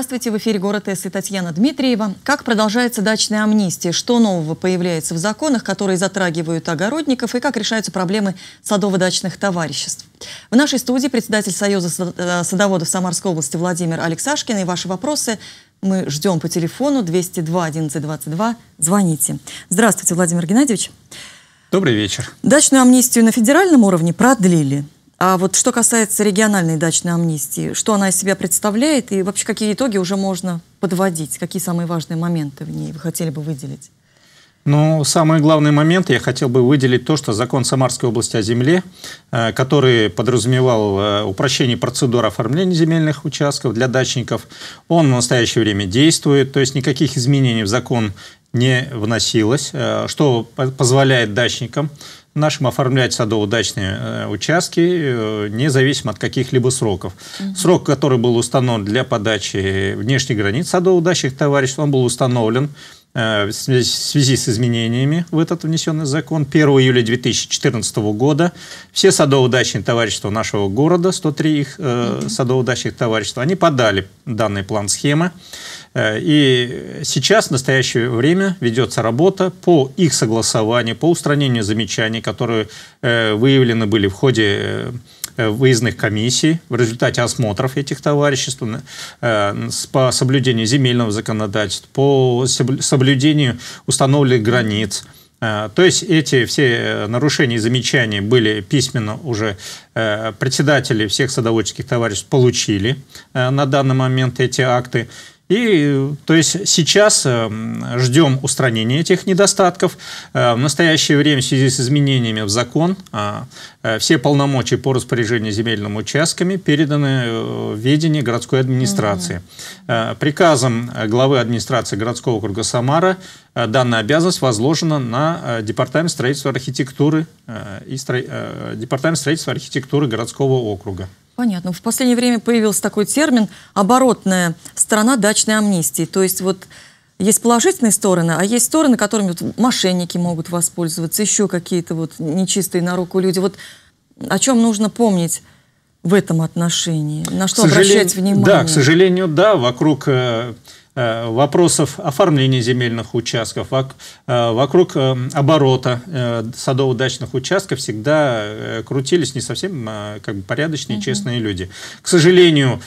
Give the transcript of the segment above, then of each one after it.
Здравствуйте, в эфире «Город С» и Татьяна Дмитриева. Как продолжается дачная амнистия? Что нового появляется в законах, которые затрагивают огородников? И как решаются проблемы садово-дачных товариществ? В нашей студии председатель Союза э, садоводов Самарской области Владимир Алексашкин. И ваши вопросы мы ждем по телефону 202 1122. Звоните. Здравствуйте, Владимир Геннадьевич. Добрый вечер. Дачную амнистию на федеральном уровне продлили. А вот что касается региональной дачной амнистии, что она из себя представляет и вообще какие итоги уже можно подводить? Какие самые важные моменты в ней вы хотели бы выделить? Ну, самый главный момент я хотел бы выделить то, что закон Самарской области о земле, э, который подразумевал э, упрощение процедур оформления земельных участков для дачников, он в настоящее время действует, то есть никаких изменений в закон не вносилось, э, что позволяет дачникам нашим оформлять садоудачные э, участки э, независимо от каких-либо сроков. Срок, который был установлен для подачи внешних границ садоудачных дачных товариществ, он был установлен э, в связи с изменениями в этот внесенный закон 1 июля 2014 года все садоудачные товарищества нашего города, 103 их э, mm-hmm. садово товарищества, они подали данный план схемы. Э, и сейчас, в настоящее время, ведется работа по их согласованию, по устранению замечаний, которые э, выявлены были в ходе э, выездных комиссий в результате осмотров этих товариществ по соблюдению земельного законодательства, по соблюдению установленных границ. То есть эти все нарушения и замечания были письменно уже председатели всех садоводческих товариществ получили на данный момент эти акты. И то есть сейчас э, ждем устранения этих недостатков. Э, в настоящее время в связи с изменениями в закон а, Э, все полномочия по распоряжению земельными участками переданы э, в ведение городской администрации. Угу. Приказом главы администрации городского округа Самара данная обязанность возложена на Департамент строительства архитектуры и стро... Департамент строительства архитектуры городского округа. Понятно. В последнее время появился такой термин «оборотная сторона дачной амнистии». То есть вот есть положительные стороны, а есть стороны, которыми вот мошенники могут воспользоваться, еще какие-то вот нечистые на руку люди. Вот о чем нужно помнить в этом отношении? На что обращать внимание? Да, к сожалению, да, вокруг э, э, вопросов оформления земельных участков, вок, э, вокруг э, оборота э, садово-дачных участков всегда э, крутились не совсем а, как бы порядочные, угу. честные люди. К сожалению,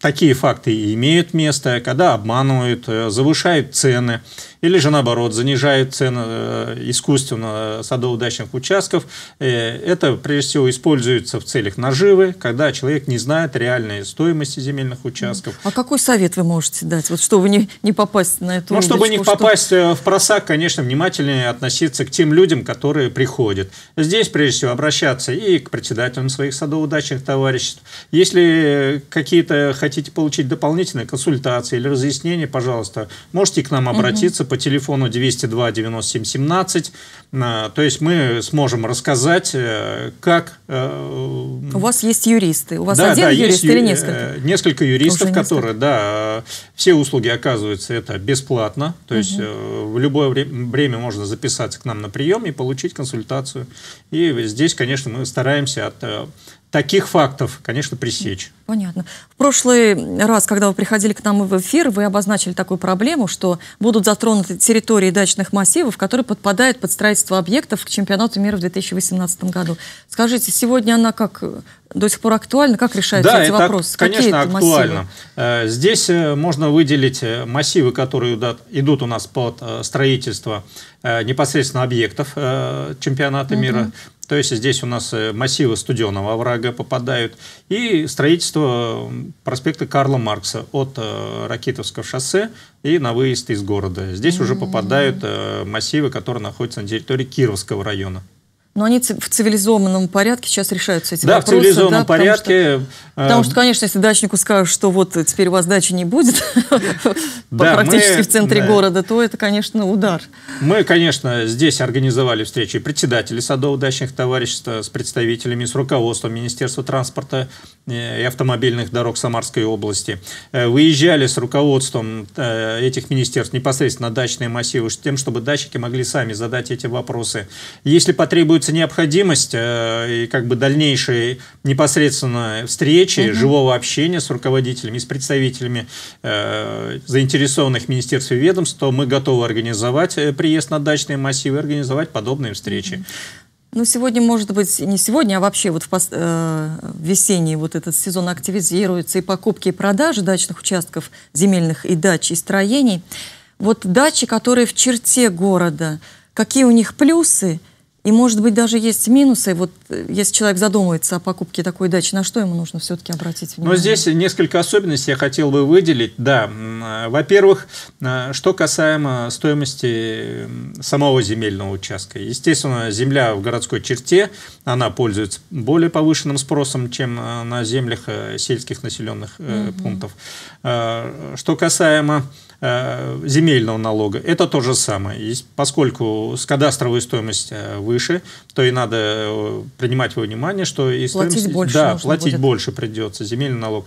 такие факты и имеют место, когда обманывают, э, завышают цены или же наоборот занижают цены э, искусственно садово участков. Э, это прежде всего используется в целях наживы, когда человек не знает реальной стоимости земельных участков. А какой совет вы можете дать, вот чтобы не, не попасть на эту Ну, чтобы не попасть что... в просак, конечно, внимательнее относиться к тем людям, которые приходят. Здесь прежде всего обращаться и к председателям своих садово товариществ. Если какие-то хотите получить дополнительные консультации или разъяснения, пожалуйста, можете к нам обратиться угу. по телефону 202 97 17. То есть мы сможем рассказать, э, как... Э, У вас есть юристы. У вас да, один да, юрист или ю... Э, несколько? Несколько юристов, несколько. которые, да, все услуги оказываются это бесплатно. То угу. есть в любое время можно записаться к нам на прием и получить консультацию. И здесь, конечно, мы стараемся от таких фактов, конечно, пресечь. Понятно. В прошлый раз, когда вы приходили к нам в эфир, вы обозначили такую проблему, что будут затронуты территории дачных массивов, которые подпадают под строительство объектов к чемпионату мира в 2018 году. Скажите, сегодня она как э, до сих пор актуальна? Как решаются да, эти это, вопросы? конечно, Какие актуально. Массивы? Э, здесь э, можно выделить массивы, которые идут у нас под строительство непосредственно объектов чемпионата угу. мира то есть здесь у нас э, массивы студенного оврага попадают. И строительство проспекта Карла Маркса от э, Ракитовского шоссе и на выезд из города. Здесь mm-hmm. уже попадают э, массивы, которые находятся на территории Кировского района. Но они в цивилизованном порядке сейчас решаются эти да, вопросы. Да, в цивилизованном да, потому порядке. Что, э... Потому что, конечно, если дачнику скажут, что вот теперь у вас дачи не будет практически в центре города, то это, конечно, удар. Мы, конечно, здесь организовали встречи председателей садово-дачных товариществ э, с представителями, с руководством Министерства транспорта э, и автомобильных дорог Самарской области. Э, выезжали с руководством этих министерств непосредственно дачные массивы, с тем, чтобы дачники могли сами задать эти вопросы. Если потребуется становится необходимость э, и как бы дальнейшей непосредственно встречи, угу. живого общения с руководителями, с представителями э, заинтересованных министерств и ведомств, то мы готовы организовать э, приезд на дачные массивы, организовать подобные встречи. Угу. Ну, сегодня, может быть, не сегодня, а вообще вот в пос... э, весенний вот этот сезон активизируется и покупки, и продажи дачных участков земельных и дач, и строений. Вот дачи, которые в черте города, какие у них плюсы – и, может быть, даже есть минусы. Вот э, если человек задумывается о покупке такой дачи, на что ему нужно все-таки обратить ну, внимание? Но здесь несколько особенностей я хотел бы выделить. Да, э, во-первых, э, что касаемо стоимости самого земельного участка. Естественно, земля в городской черте, она пользуется более повышенным спросом, чем на землях сельских населенных угу. пунктов. Что касаемо Э, земельного налога. Это то же самое. И поскольку с кадастровой стоимость э, выше, то и надо э, принимать во внимание, что и стоимость... Платить больше Да, платить будет. больше придется, земельный налог.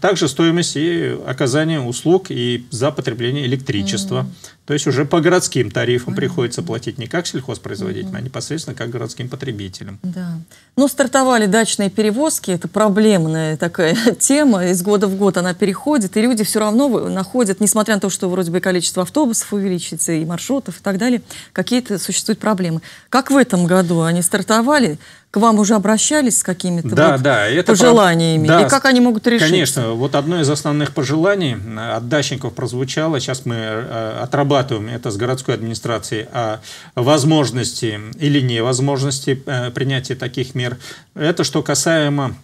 Также стоимость и оказания услуг и за потребление электричества. Mm. То есть уже по городским тарифам Понятно. приходится платить не как сельхозпроизводителям, угу. а непосредственно как городским потребителям. Да. Ну, стартовали дачные перевозки, это проблемная такая тема, из года в год она переходит, и люди все равно находят, несмотря на то, что вроде бы количество автобусов увеличится, и маршрутов, и так далее, какие-то существуют проблемы. Как в этом году они стартовали? к вам уже обращались с какими-то да, вот да, это пожеланиями? Про... Да, и как они могут решить? Конечно, вот одно из основных пожеланий э, от дачников прозвучало, сейчас мы э, отрабатываем это с городской администрацией, о а возможности или невозможности э, принятия таких мер. Это что касаемо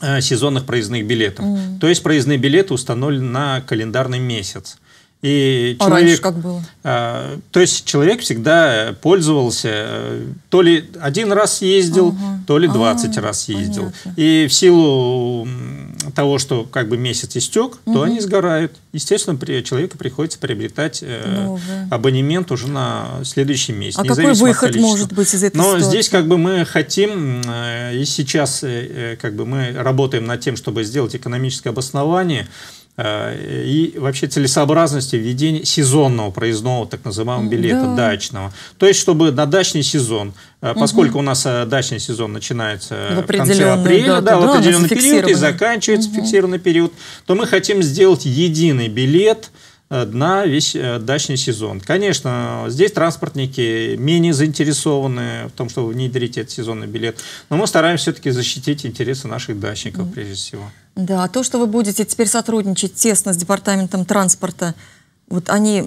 э, сезонных проездных билетов. Mm. То есть проездные билеты установлены на календарный месяц. И а человек, раньше как было? Э, то есть человек всегда пользовался, то ли один раз ездил, угу. то ли 20 а, раз ездил. Понятно. И в силу того, что как бы месяц истек, угу. то они сгорают. Естественно, при, человеку приходится приобретать э, абонемент уже на следующий месяц. А какой выход может быть из этой Но ситуации? здесь как бы мы хотим, э, и сейчас э, э, как бы мы работаем над тем, чтобы сделать экономическое обоснование, Э, и вообще целесообразности введения сезонного проездного так называемого билета да. дачного. То есть, чтобы на дачный сезон, э, поскольку угу. у нас э, дачный сезон начинается в, в конце апреля, да, да, в определенный период и заканчивается угу. фиксированный период, то мы хотим сделать единый билет – Э, на весь э, дачный сезон. Конечно, здесь транспортники менее заинтересованы в том, чтобы внедрить этот сезонный билет, но мы стараемся все-таки защитить интересы наших дачников прежде всего. Да, а то, что вы будете теперь сотрудничать тесно с Департаментом транспорта, вот они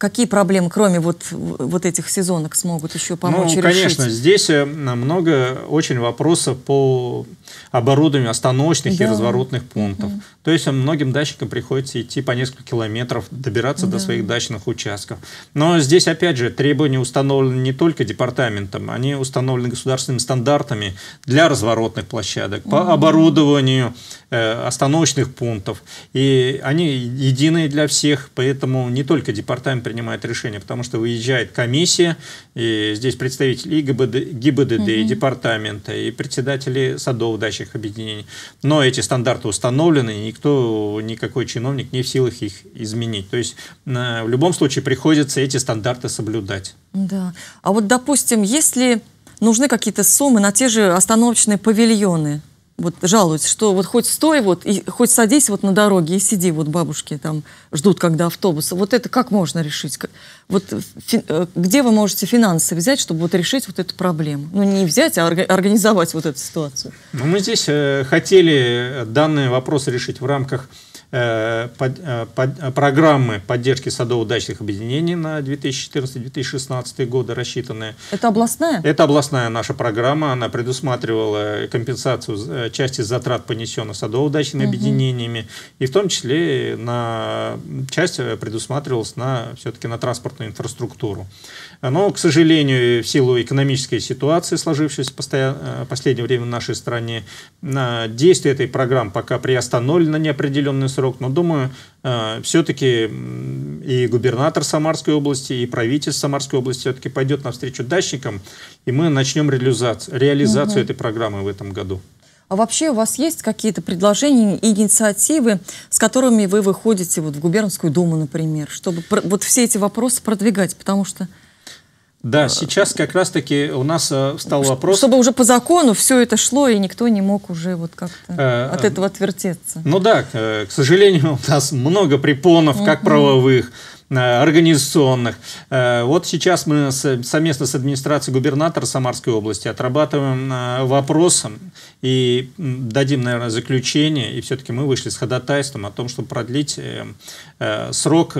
какие проблемы, кроме вот, вот этих сезонок, смогут еще помочь ну, решить? конечно, здесь э, много очень вопросов по оборудованию остановочных да. и разворотных пунктов. Угу. То есть э, многим дачникам приходится идти по несколько километров, добираться да. до своих дачных участков. Но здесь, опять же, требования установлены не только департаментом, они установлены государственными стандартами для разворотных площадок, угу. по оборудованию э, остановочных пунктов. И они единые для всех, поэтому не только департамент принимает решение, потому что выезжает комиссия, и здесь представители и ГБД, ГИБДД, угу. и департамента, и председатели садов дачных объединений. Но эти стандарты установлены, и никто, никакой чиновник не в силах их изменить. То есть э, в любом случае приходится эти стандарты соблюдать. Да. А вот, допустим, если нужны какие-то суммы на те же остановочные павильоны, вот жалуются, что вот хоть стой, вот, и хоть садись вот на дороге и сиди, вот бабушки там ждут, когда автобус. Вот это как можно решить? Вот фи, э, где вы можете финансы взять, чтобы вот решить вот эту проблему? Ну, не взять, а организовать вот эту ситуацию. Ну, мы здесь э, хотели данный вопрос решить в рамках Э, под, э, под, э, программы поддержки садово-дачных объединений на 2014-2016 годы рассчитанные. Это областная? Это областная наша программа. Она предусматривала компенсацию части затрат, понесенных садово-дачными угу. объединениями. И в том числе на часть предусматривалась на, все-таки на транспортную инфраструктуру. Но, к сожалению, в силу экономической ситуации, сложившейся в последнее время в нашей стране, на действие этой программы пока приостановлено неопределенную срок срок, но думаю, э, все-таки и губернатор Самарской области, и правительство Самарской области все-таки пойдет навстречу дачникам, и мы начнем реализацию, реализацию угу. этой программы в этом году. А вообще у вас есть какие-то предложения, инициативы, с которыми вы выходите вот в губернскую думу, например, чтобы вот все эти вопросы продвигать? Потому что да, а, сейчас как раз-таки у нас э, встал вопрос... Чтобы уже по закону все это шло, и никто не мог уже вот как-то э, от э, этого отвертеться. Ну да, к сожалению, у нас много препонов как правовых, Э, организационных. Э, вот сейчас мы совместно с администрацией губернатора Самарской области отрабатываем э, вопрос и дадим, наверное, заключение, и все-таки мы вышли с ходатайством о том, чтобы продлить срок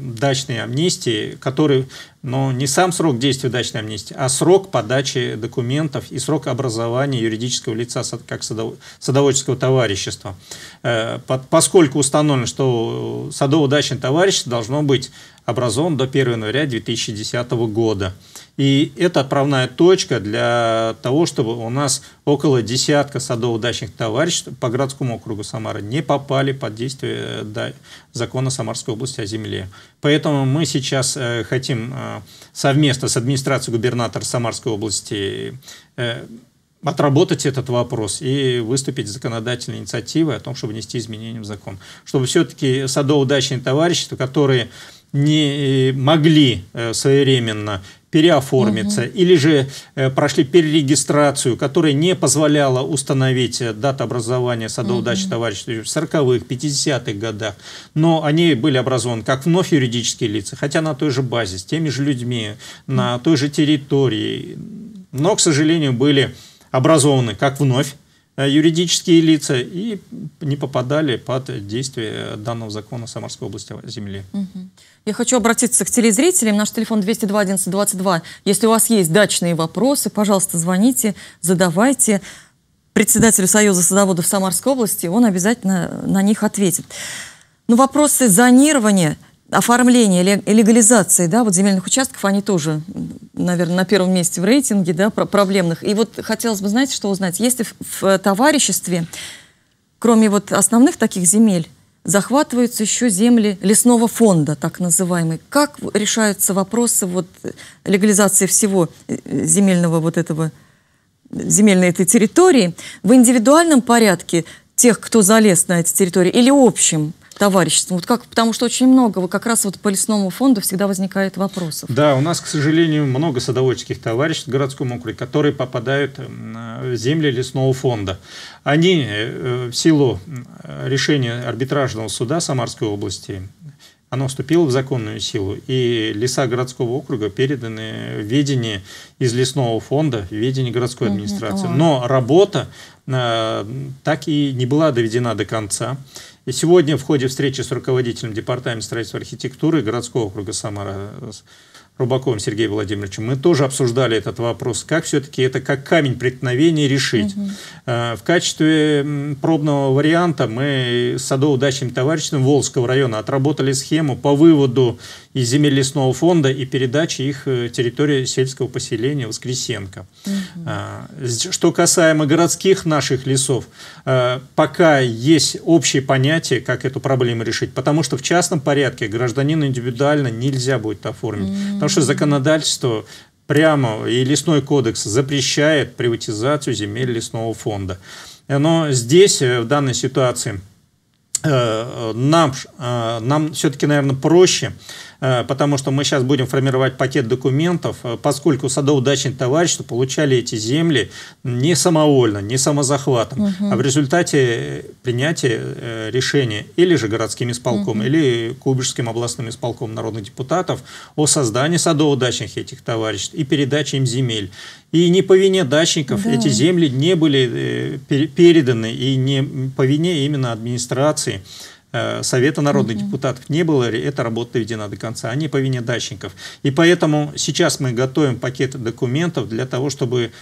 дачной амнистии, который, но ну, не сам срок действия дачной амнистии, а срок подачи документов и срок образования юридического лица как садоводческого товарищества. Поскольку установлено, что садово-дачное товарищество должно быть быть образован до 1 января 2010 года. И это отправная точка для того, чтобы у нас около десятка садово-дачных товариществ по городскому округу Самара не попали под действие закона Самарской области о земле. Поэтому мы сейчас э, хотим э, совместно с администрацией губернатора Самарской области э, отработать этот вопрос и выступить с законодательной инициативой о том, чтобы внести изменения в закон. Чтобы все-таки садоудачные дачные товарищества, которые не э, могли э, своевременно переоформиться угу. или же э, прошли перерегистрацию, которая не позволяла установить дату образования садов угу. товарищества в 40-х, 50-х годах. Но они были образованы как вновь юридические лица, хотя на той же базе, с теми же людьми, угу. на той же территории. Но, к сожалению, были образованы как вновь э, юридические лица и не попадали под действие данного закона Самарской области о земле. Я хочу обратиться к телезрителям. Наш телефон 202 11 22. Если у вас есть дачные вопросы, пожалуйста, звоните, задавайте. Председателю Союза садоводов Самарской области он обязательно на них ответит. Но ну, вопросы зонирования – оформление, легализации да, вот земельных участков, они тоже, наверное, на первом месте в рейтинге да, проблемных. И вот хотелось бы, знаете, что узнать? Есть ли в товариществе, кроме вот основных таких земель, захватываются еще земли лесного фонда, так называемый. Как решаются вопросы вот легализации всего э, земельного вот этого, земельной этой территории в индивидуальном порядке тех, кто залез на эти территории, или общим? товариществом? Вот как, потому что очень много, вот как раз вот по лесному фонду всегда возникает вопросов. Да, у нас, к сожалению, много садоводческих товариществ в городском округе, которые попадают в земли лесного фонда. Они э, в силу решения арбитражного суда Самарской области оно вступило в законную силу, и леса городского округа переданы в ведение из лесного фонда, в ведение городской администрации. Но работа э, так и не была доведена до конца. И сегодня в ходе встречи с руководителем Департамента строительства архитектуры городского округа Самара э, Рубаковым Сергеем Владимировичем, мы тоже обсуждали этот вопрос, как все-таки это как камень преткновения решить. Угу. В качестве пробного варианта мы с садово товарищем товариществом Волжского района отработали схему по выводу из земель лесного фонда и передаче их э, территории сельского поселения Воскресенко. Угу. Что касаемо городских наших лесов, э, пока есть общее понятие, как эту проблему решить, потому что в частном порядке гражданину индивидуально нельзя будет оформить. Угу Потому что законодательство прямо и лесной кодекс запрещает приватизацию земель лесного фонда. Но здесь, э, в данной ситуации, э, нам, э, нам все-таки, наверное, проще Э, потому что мы сейчас будем формировать пакет документов, э, поскольку садово товарищи получали эти земли не самовольно, не самозахватом, угу. а в результате э, принятия решения или же городским исполком, угу. или кубишским областным исполком народных депутатов о создании садово этих товариществ и передаче им земель. И не по вине дачников да. эти земли не были переданы, и не по вине именно администрации. Э, Совета народных угу. депутатов не было, эта работа доведена до конца, а не по вине дачников. И поэтому сейчас мы готовим пакет документов для того, чтобы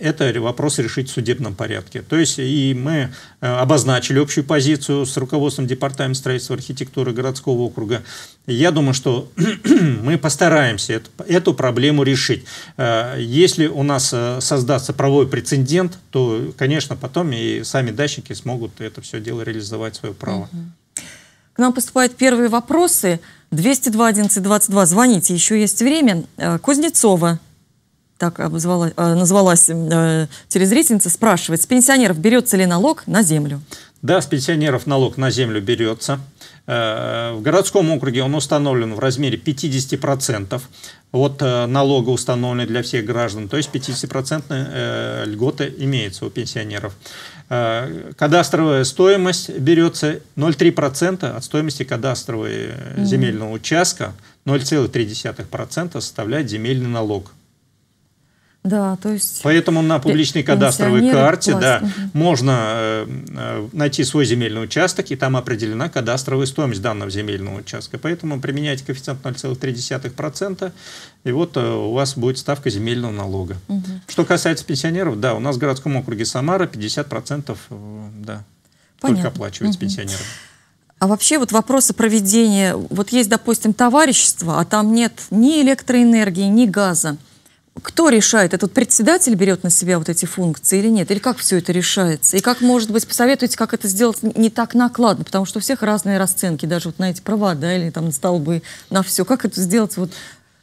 это вопрос решить в судебном порядке. То есть и мы э, обозначили общую позицию с руководством Департамента строительства архитектуры городского округа. Я думаю, что мы постараемся эту, проблему решить. Э, если у нас создастся правовой прецедент, то, конечно, потом и сами дачники смогут это все дело реализовать, свое право. Угу. К нам поступают первые вопросы. 202 11 22. Звоните, еще есть время. Э, Кузнецова, так обозвала, э, назвалась э, телезрительница, спрашивает, с пенсионеров берется ли налог на землю? Да, с пенсионеров налог на землю берется. Э, в городском округе он установлен в размере 50% от э, налога, установленный для всех граждан. То есть 50% э, льгота имеется у пенсионеров. Кадастровая стоимость берется 0,3% от стоимости кадастрового земельного участка. 0,3% составляет земельный налог. Да, то есть Поэтому на публичной кадастровой карте да, можно э, э, найти свой земельный участок, и там определена кадастровая стоимость данного земельного участка. Поэтому применяйте коэффициент 0,3%, и вот э, у вас будет ставка земельного налога. Угу. Что касается пенсионеров, да, у нас в городском округе Самара 50% э, да, только оплачивается угу. пенсионерам. А вообще вот вопросы проведения, вот есть, допустим, товарищество, а там нет ни электроэнергии, ни газа кто решает? Этот председатель берет на себя вот эти функции или нет? Или как все это решается? И как, может быть, посоветуете, как это сделать не так накладно? Потому что у всех разные расценки, даже вот на эти провода или там на столбы, на все. Как это сделать вот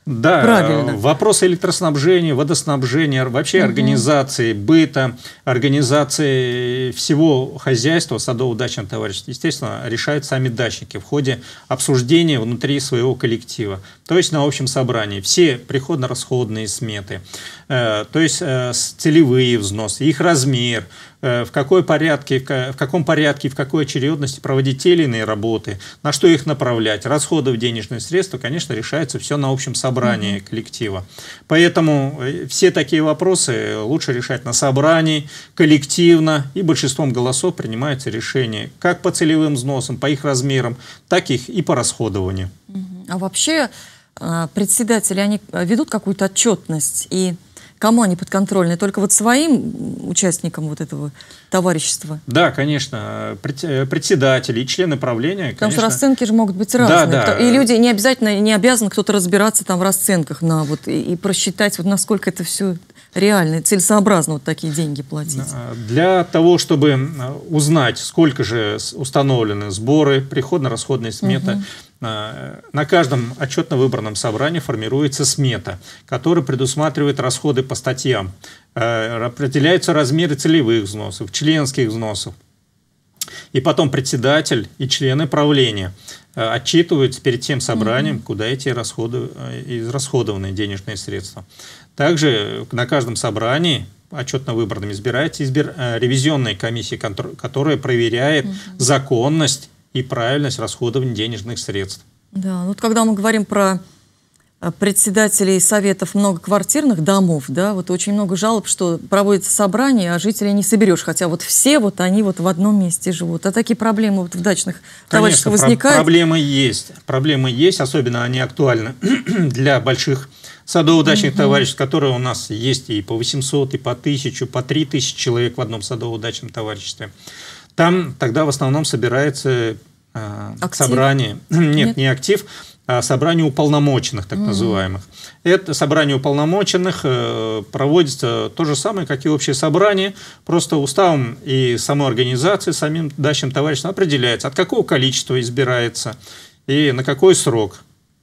да, Правильно. Э, вопросы электроснабжения, водоснабжения, вообще угу. организации быта, организации всего хозяйства садово-дачного товарищества, естественно, решают сами дачники в ходе обсуждения внутри своего коллектива, то есть на общем собрании. Все приходно-расходные сметы, э, то есть э, целевые взносы, их размер – Э, в, какой порядке, в каком порядке, в какой очередности проводить те или иные работы, на что их направлять, расходы в денежные средства, конечно, решается все на общем собрании коллектива. Поэтому э, все такие вопросы лучше решать на собрании, коллективно, и большинством голосов принимаются решения как по целевым взносам, по их размерам, так их и по расходованию. А вообще э, председатели, они ведут какую-то отчетность и Кому они подконтрольны? Только вот своим участникам вот этого товарищества? Да, конечно. Э, председатели и члены правления, Потому конечно. что расценки же могут быть разные. Да, да. И люди не обязательно, не обязаны кто-то разбираться там в расценках на вот, и, и просчитать, вот насколько это все реально, целесообразно вот такие деньги платить? Для того, чтобы узнать, сколько же установлены сборы, приходно-расходная смета, угу. Э, на каждом отчетно выбранном собрании формируется смета, которая предусматривает расходы по статьям. Э, определяются размеры целевых взносов, членских взносов. И потом председатель и члены правления э, отчитываются перед тем собранием, куда эти расходы, израсходованные денежные средства. Также на каждом собрании отчетно-выборным избирается избир... ревизионная комиссия, которая проверяет законность и правильность расходования денежных средств. Да, ну вот когда мы говорим про э, председателей советов многоквартирных домов, да, вот очень много жалоб, что проводится собрание, а жителей не соберешь, хотя вот все вот они вот в одном месте живут. А такие проблемы вот в дачных Конечно, возникают? Про проблемы есть, проблемы есть, особенно они актуальны для больших садово-дачных угу. товариществ, которые у нас есть и по 800, и по 1000, по 3000 человек в одном садово-дачном товариществе. Там тогда в основном собирается э, собрание, нет, нет, не актив, а собрание уполномоченных, так mm. называемых. Это собрание уполномоченных э, проводится то же самое, как и общее собрание, просто уставом и самой организации, самим дачным товарищам определяется, от какого количества избирается и на какой срок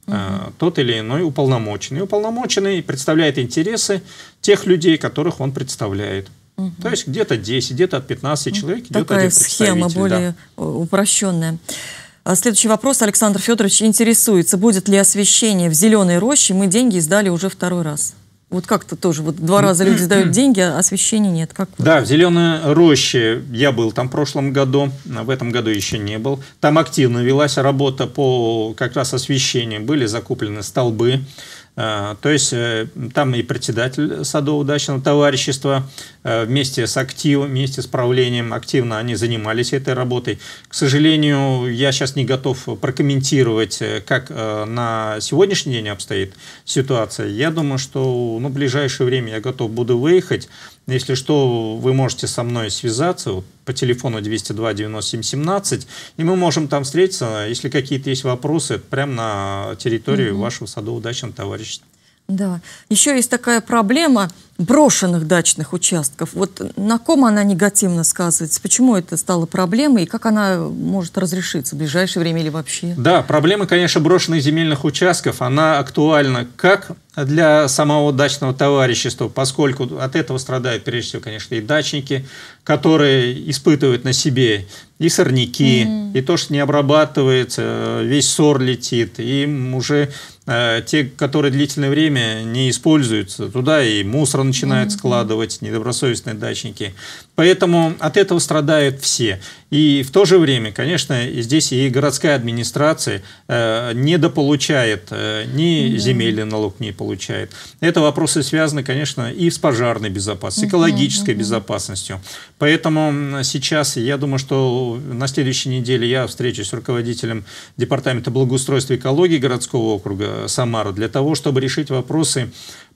Uh-huh. тот или иной уполномоченный. И уполномоченный представляет интересы тех людей, которых он представляет. Угу. То есть где-то 10, где-то от 15 человек идет Такая один схема более да. Э, упрощенная. А следующий вопрос. Александр Федорович интересуется, будет ли освещение в «Зеленой роще». Мы деньги сдали уже второй раз. Вот как-то тоже, вот два раза люди сдают деньги, а освещения нет. Как да, в «Зеленой роще» я был там в прошлом году, а в этом году еще не был. Там активно велась работа по как раз освещению, были закуплены столбы, а, то есть э, там и председатель садово-дачного товарищества э, вместе с активом, вместе с правлением активно они занимались этой работой. К сожалению, я сейчас не готов прокомментировать, э, как на сегодняшний день обстоит ситуация. Я думаю, что ну, в ближайшее время я готов буду выехать если что, вы можете со мной связаться вот, по телефону 202 9717 и мы можем там встретиться. Если какие-то есть вопросы, это прямо на территории угу. вашего садово-дачного товарищества. Да. Еще есть такая проблема – брошенных дачных участков. Вот на ком она негативно сказывается? Почему это стало проблемой? И как она может разрешиться в ближайшее время или вообще? Да, проблема, конечно, брошенных земельных участков, она актуальна как для самого дачного товарищества, поскольку от этого страдают, прежде всего, конечно, и дачники, которые испытывают на себе и сорняки, mm-hmm. и то, что не обрабатывается, весь сор летит, им уже э, те, которые длительное время не используются, туда и мусор начинают складывать, недобросовестные дачники. Поэтому от этого страдают все. И в то же время, конечно, здесь и городская администрация э, недополучает, э, ни да. земельный налог не получает. Это вопросы связаны, конечно, и с пожарной безопасностью, с экологической угу, безопасностью. Поэтому сейчас, я думаю, что на следующей неделе я встречусь с руководителем Департамента благоустройства и экологии городского округа э, Самара для того, чтобы решить вопросы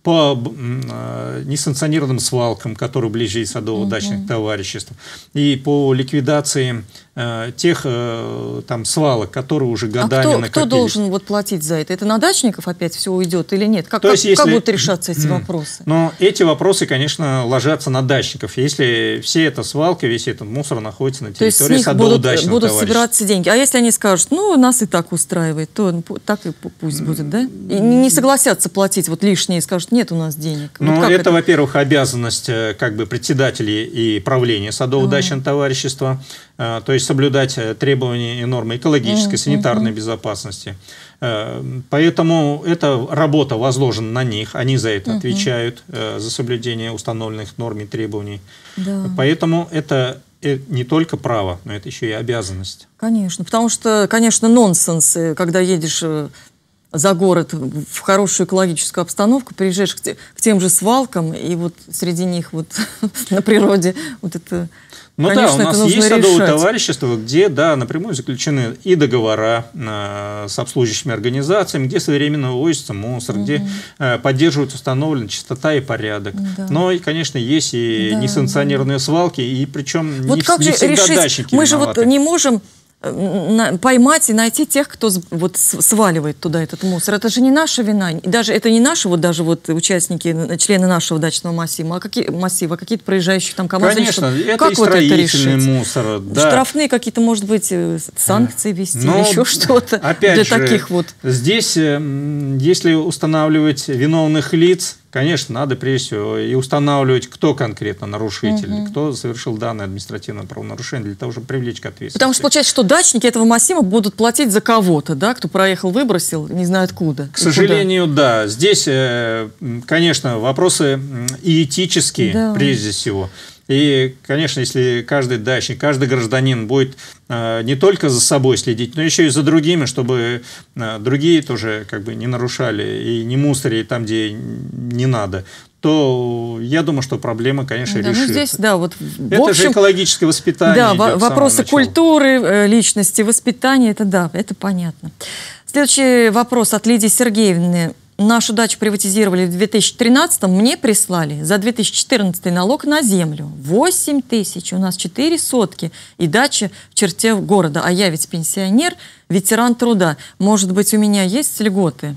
по э, несанкционированным свалкам, которые ближе и садово-дачных угу. товариществ, и по ликвидации э, тех э, там свалок, которые уже а годами а кто, накопились. кто должен вот платить за это? Это на дачников опять все уйдет или нет? Как, То есть, как, если... как будут решаться эти вопросы? Но эти вопросы, конечно, ложатся на дачников. Если все эта свалка, весь этот мусор находится на территории То есть с будут, будут собираться деньги. А если они скажут, ну, нас и так устраивает, то так и пусть будет, да? И не согласятся платить вот лишнее скажут, нет у нас денег. Ну, вот это, это, во-первых, обязанность э, как бы председателей и правления садово-дачного ага. товарищества, э, то есть соблюдать э, требования и нормы экологической, ага. санитарной ага. безопасности. Поэтому эта работа возложена на них, они за это отвечают, за соблюдение установленных норм и требований. Да. Поэтому это не только право, но это еще и обязанность. Конечно, потому что, конечно, нонсенс, когда едешь за город в хорошую экологическую обстановку, приезжаешь к, те, к тем же свалкам, и вот среди них вот на природе вот это... Ну Конечно, да, у нас есть решать. садовое товарищество, где, да, напрямую заключены и договора э, с обслуживающими организациями, где современно вывозится мусор, угу. где э, поддерживается установлена чистота и порядок. Да. Но, и, конечно, есть и да, несанкционированные да. свалки, и причем вот не, как не же всегда решить? дачники Мы виноваты. же вот не можем Э, поймать и найти тех, кто вот сваливает туда этот мусор. Это же не наша вина, даже это не наши вот даже вот участники, члены нашего дачного массива, а какие массива, какие-то проезжающие там КАМАЗы. Конечно, или это как и вот это решить? мусор. Да. Штрафные какие-то, может быть, э, санкции вести, Но, еще что-то опять для же, таких вот. Здесь, э, если устанавливать виновных лиц, конечно, надо прежде всего и устанавливать, кто конкретно нарушитель, угу. кто совершил данное административное правонарушение, для того, чтобы привлечь к ответственности. Потому что получается, что дачники этого массива будут платить за кого-то, да, кто проехал, выбросил, не знает куда. К сожалению, куда. да. Здесь, э, конечно, вопросы и этические, да. прежде всего. И, конечно, если каждый дачник, каждый гражданин будет э, не только за собой следить, но еще и за другими, чтобы э, другие тоже как бы не нарушали и не мусорили там, где не надо то я думаю, что проблема, конечно, да, ну, решится. Ну здесь, да, вот, это общем, же экологическое воспитание. Да, идет вопросы культуры, э, личности, воспитания, это да, это понятно. Следующий вопрос от Лидии Сергеевны нашу дачу приватизировали в 2013, м мне прислали за 2014 й налог на землю. 8 тысяч, у нас 4 сотки и дача в черте города. А я ведь пенсионер, ветеран труда. Может быть, у меня есть льготы?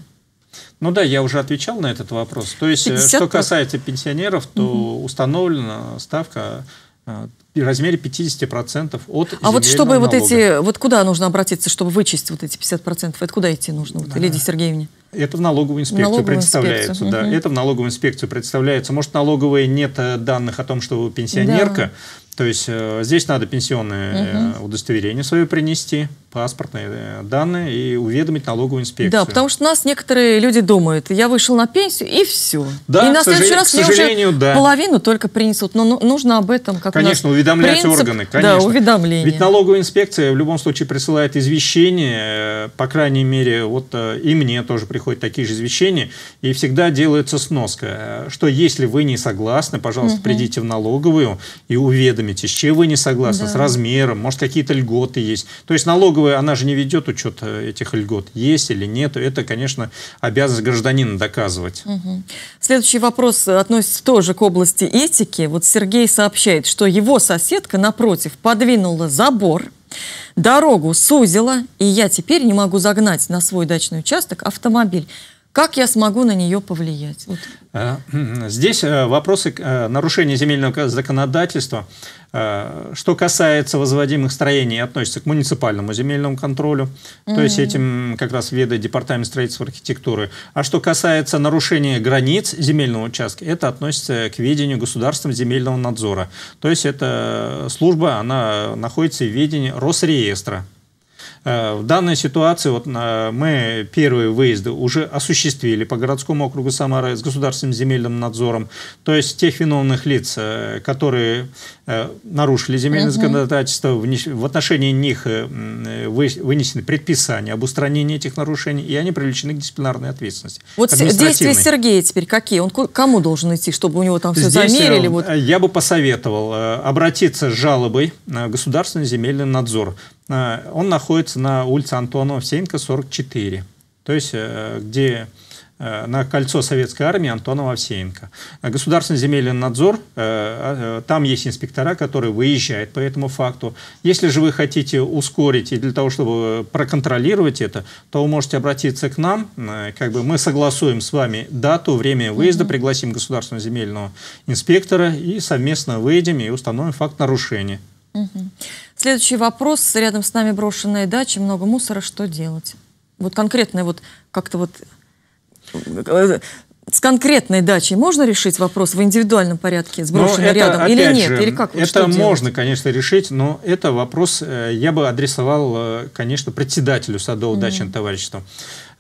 Ну да, я уже отвечал на этот вопрос. То есть, 50%. Э, что касается пенсионеров, то угу. установлена ставка э, в размере 50% от А вот чтобы налога. вот эти, вот куда нужно обратиться, чтобы вычесть вот эти 50%? Это куда идти нужно? Вот, да. Лидии Сергеевне? Это в налоговую инспекцию налоговую представляется. Инспекцию. Да, угу. это в налоговую инспекцию представляется. Может, налоговая нет э, данных о том, что вы пенсионерка, да то есть э, здесь надо пенсионное угу. удостоверение свое принести, паспортные э, данные и уведомить налоговую инспекцию. Да, потому что у нас некоторые люди думают, я вышел на пенсию и все. Да, и на следующий раз мне уже да. половину только принесут. Но ну, нужно об этом как Конечно, уведомлять принцип, органы. Конечно. Да, уведомление. Ведь налоговая инспекция в любом случае присылает извещение, э, по крайней мере, вот и мне тоже приходят такие же извещения, и всегда делается сноска, что если вы не согласны, пожалуйста, угу. придите в налоговую и уведомите экономите, с чего вы не согласны, да. с размером, может, какие-то льготы есть. То есть налоговая, она же не ведет учет э, этих льгот, есть или нет. Это, конечно, обязанность гражданина доказывать. Угу. Следующий вопрос относится тоже к области этики. Вот Сергей сообщает, что его соседка напротив подвинула забор, дорогу сузила, и я теперь не могу загнать на свой дачный участок автомобиль. Как я смогу на нее повлиять? Вот. Э, здесь э, вопросы э, нарушения земельного законодательства, что касается возводимых строений, относится к муниципальному земельному контролю, mm -hmm. то есть этим как раз ведает Департамент строительства и архитектуры. А что касается нарушения границ земельного участка, это относится к ведению государством земельного надзора. То есть эта служба, она находится в ведении Росреестра. Э, в данной ситуации вот э, мы первые выезды уже осуществили по городскому округу Самара с государственным земельным надзором. То есть тех виновных лиц, э, которые нарушили земельное угу. законодательство, в отношении них вынесены предписания об устранении этих нарушений, и они привлечены к дисциплинарной ответственности. Вот действия Сергея теперь какие? Он кому должен идти, чтобы у него там все Здесь замерили? Вот? Я бы посоветовал обратиться с жалобой на государственный земельный надзор. А, он находится на улице Антонова Сенька, 44. То есть, э, где э, на кольцо советской армии Антонова Овсеенко. Государственный земельный надзор, э, а, там есть инспектора, которые выезжают по этому факту. Если же вы хотите ускорить и для того, чтобы проконтролировать это, то вы можете обратиться к нам, как бы мы согласуем с вами дату, время выезда, пригласим государственного земельного инспектора и совместно выйдем и установим факт нарушения. Следующий вопрос. Рядом с нами брошенная дача, много мусора, что делать? Вот конкретно вот как-то вот с конкретной дачей можно решить вопрос в индивидуальном порядке с брошенным рядом или нет? Же, или как, вот это можно, делать? конечно, решить, но это вопрос э, я бы адресовал, э, конечно, председателю садово-дачного mm-hmm. товарищества.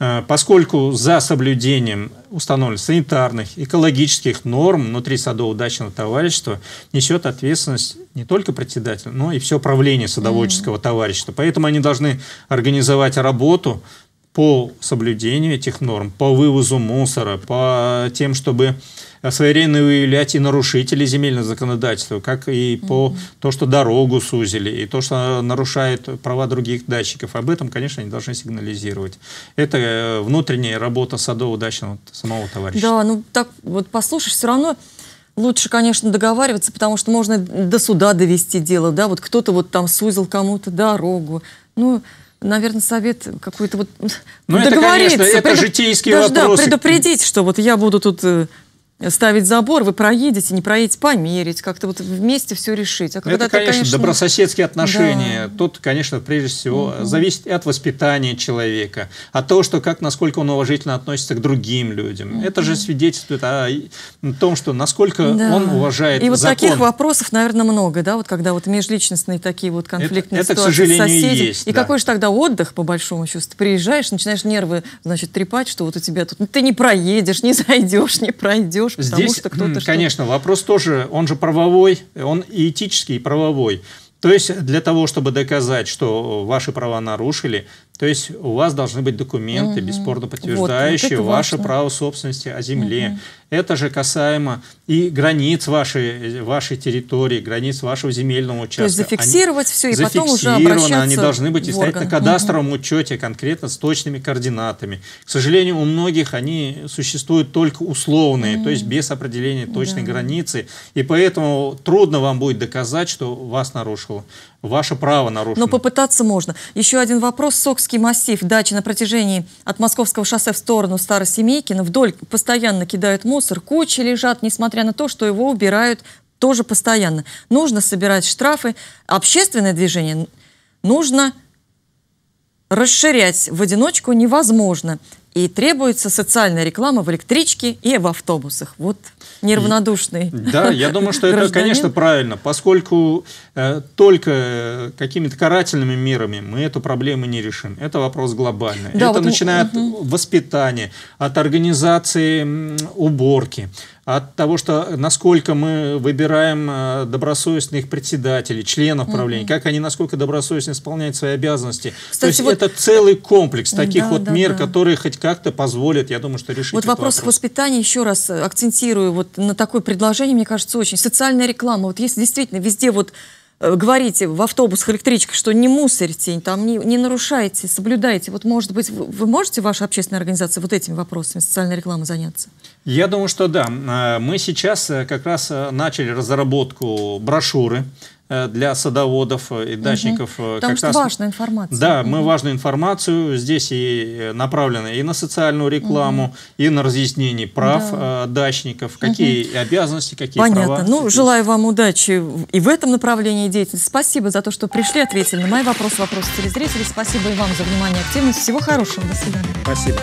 Э, поскольку за соблюдением установленных санитарных, экологических норм внутри садово-дачного товарищества несет ответственность не только председатель, но и все правление садоводческого mm товарищества. Поэтому они должны организовать работу по соблюдению этих норм, по вывозу мусора, по тем, чтобы своевременно выявлять и нарушители земельного законодательства, как и по mm -hmm. то, что дорогу сузили, и то, что нарушает права других датчиков. Об этом, конечно, они должны сигнализировать. Это э, внутренняя работа садово-дачного самого товарищества. Да, ну так вот послушаешь, все равно лучше, конечно, договариваться, потому что можно до суда довести дело, да, вот кто-то вот там сузил кому-то дорогу, ну наверное, совет какой-то вот ну, договориться. Это, конечно, это житейский Даже, вопрос. Да, предупредить, что вот я буду тут э, ставить забор, вы проедете, не проедете, померить, как-то вот вместе все решить. А ну, когда это, ты, конечно, конечно, добрососедские отношения. Да. Тут, конечно, прежде всего угу. зависит от воспитания человека, от того, что как, насколько он уважительно относится к другим людям. Угу. Это же свидетельствует о том, что насколько да. он уважает закон. И вот закон. таких вопросов, наверное, много, да, вот когда вот межличностные такие вот конфликтные это, ситуации. Это, к сожалению, соседи. есть. И да. какой же тогда отдых, по большому счету? Ты приезжаешь, начинаешь нервы, значит, трепать, что вот у тебя тут, ну, ты не проедешь, не зайдешь, не пройдешь ведешь, потому Здесь, что кто-то... Конечно, что... вопрос тоже, он же правовой, он и этический, и правовой. То есть для того, чтобы доказать, что ваши права нарушили, то есть у вас должны быть документы, угу. бесспорно подтверждающие вот, вот ваше право собственности о земле. Угу. Это же касаемо и границ вашей, вашей территории, границ вашего земельного участка. То есть зафиксировать они, все и потом уже обращаться Они должны быть и стоять на кадастровом угу. учете конкретно с точными координатами. К сожалению, у многих они существуют только условные, угу. то есть без определения точной да. границы. И поэтому трудно вам будет доказать, что вас нарушило. Ваше право нарушено. Но попытаться можно. Еще один вопрос. Сокс Коммерческий массив дачи на протяжении от Московского шоссе в сторону Старосемейкина вдоль постоянно кидают мусор, кучи лежат, несмотря на то, что его убирают тоже постоянно. Нужно собирать штрафы. Общественное движение нужно расширять в одиночку невозможно. И требуется социальная реклама в электричке и в автобусах. Вот неравнодушный. Да, я думаю, что это, конечно, правильно, поскольку э, только какими-то карательными мерами мы эту проблему не решим. Это вопрос глобальный. Да, это вот начиная угу. от воспитания, от организации уборки, от того, что насколько мы выбираем э, добросовестных председателей, членов правления, угу. как они насколько добросовестно исполняют свои обязанности. Кстати, То есть вот... это целый комплекс таких да, вот да, мер, да. которые хоть как-то позволят, я думаю, что решить Вот вопрос, вопрос воспитания, еще раз э, акцентирую вот на такое предложение, мне кажется, очень. Социальная реклама. Вот если действительно везде вот Э, говорите в автобусах, электричках, что не мусорите, там, не, не нарушайте, соблюдайте. Вот, может быть, вы, вы можете, ваша общественная организация, вот этими вопросами социальной рекламы заняться? Я думаю, что да. Э, мы сейчас э, как раз начали разработку брошюры Э, для садоводов и дачников. Угу. Потому как что раз... важная информация. Да, угу. мы важную информацию здесь и э, направлены и на социальную рекламу, угу. и на разъяснение прав да. дачников, какие угу. обязанности, какие Понятно. права. Понятно. Ну, желаю вам удачи и в этом направлении деятельности. Спасибо за то, что пришли, ответили на мои вопросы, вопросы телезрителей. Спасибо и вам за внимание, активность. Всего хорошего. До свидания. Спасибо.